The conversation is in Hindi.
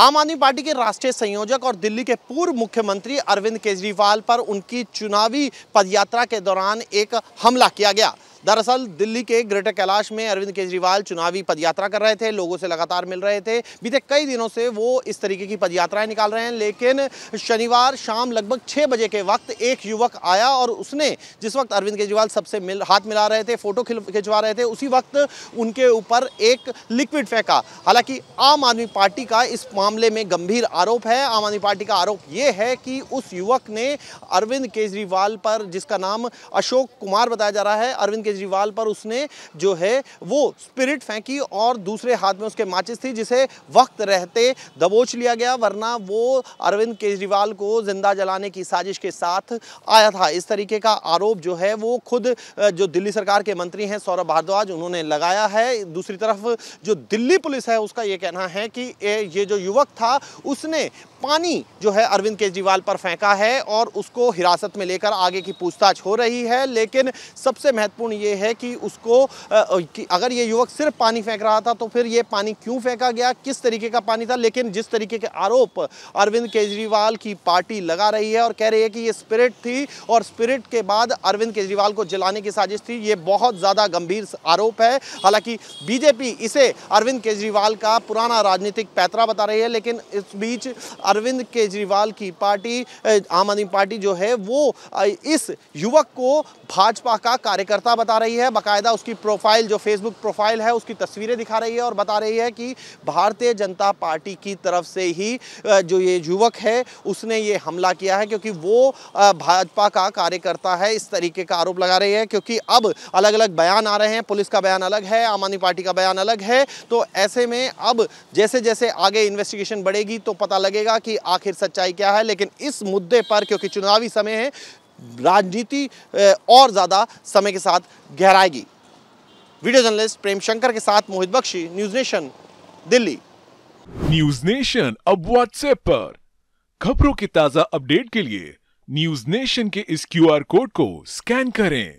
आम आदमी पार्टी के राष्ट्रीय संयोजक और दिल्ली के पूर्व मुख्यमंत्री अरविंद केजरीवाल पर उनकी चुनावी पदयात्रा के दौरान एक हमला किया गया दरअसल दिल्ली के ग्रेटर कैलाश में अरविंद केजरीवाल चुनावी पदयात्रा कर रहे थे लोगों से लगातार मिल रहे थे बीते कई दिनों से वो इस तरीके की पदयात्राएं निकाल रहे हैं लेकिन शनिवार शाम लगभग छः बजे के वक्त एक युवक आया और उसने जिस वक्त अरविंद केजरीवाल सबसे मिल हाथ मिला रहे थे फोटो खिंचवा रहे थे उसी वक्त उनके ऊपर एक लिक्विड फेंका हालांकि आम आदमी पार्टी का इस मामले में गंभीर आरोप है आम आदमी पार्टी का आरोप ये है कि उस युवक ने अरविंद केजरीवाल पर जिसका नाम अशोक कुमार बताया जा रहा है अरविंद केजरीवाल पर उसने जो है वो स्पिरिट फेंकी और दूसरे हाथ में उसके माचिस थी जिसे वक्त रहते दबोच लिया गया वरना वो अरविंद केजरीवाल को जिंदा जलाने की साजिश के साथ आया था इस तरीके का आरोप जो है वो खुद जो दिल्ली सरकार के मंत्री हैं सौरभ भारद्वाज उन्होंने लगाया है दूसरी तरफ जो दिल्ली पुलिस है उसका ये कहना है कि ये जो युवक था उसने पानी जो है अरविंद केजरीवाल पर फेंका है और उसको हिरासत में लेकर आगे की पूछताछ हो रही है लेकिन सबसे महत्वपूर्ण ये है कि उसको अगर ये युवक सिर्फ पानी फेंक रहा था तो फिर ये पानी क्यों फेंका गया किस तरीके का पानी था लेकिन जिस तरीके के आरोप अरविंद केजरीवाल की पार्टी लगा रही है और कह रही है कि ये स्पिरिट थी और स्पिरिट के बाद अरविंद केजरीवाल को जलाने की साजिश थी ये बहुत ज़्यादा गंभीर आरोप है हालांकि बीजेपी इसे अरविंद केजरीवाल का पुराना राजनीतिक पैतरा बता रही है लेकिन इस बीच अरविंद केजरीवाल की पार्टी आम आदमी पार्टी जो है वो इस युवक को भाजपा का कार्यकर्ता बता बता रही है बाकायदा उसकी प्रोफाइल जो फेसबुक प्रोफाइल है उसकी तस्वीरें दिखा रही है और बता रही है कि भारतीय जनता पार्टी की तरफ से ही जो ये युवक है उसने ये हमला किया है क्योंकि वो भाजपा का कार्यकर्ता है इस तरीके का आरोप लगा रही है क्योंकि अब अलग अलग बयान आ रहे हैं पुलिस का बयान अलग है आम आदमी पार्टी का बयान अलग है तो ऐसे में अब जैसे जैसे आगे इन्वेस्टिगेशन बढ़ेगी तो पता लगेगा कि आखिर सच्चाई क्या है लेकिन इस मुद्दे पर क्योंकि चुनावी समय है राजनीति और ज़्यादा समय के साथ गहराएगी वीडियो जर्नलिस्ट प्रेम शंकर के साथ Mohit Bakshi News Nation Delhi News Nation अब व्हाट्सएप पर खबरों की ताजा अपडेट के लिए न्यूज नेशन के इस क्यूआर कोड को स्कैन करें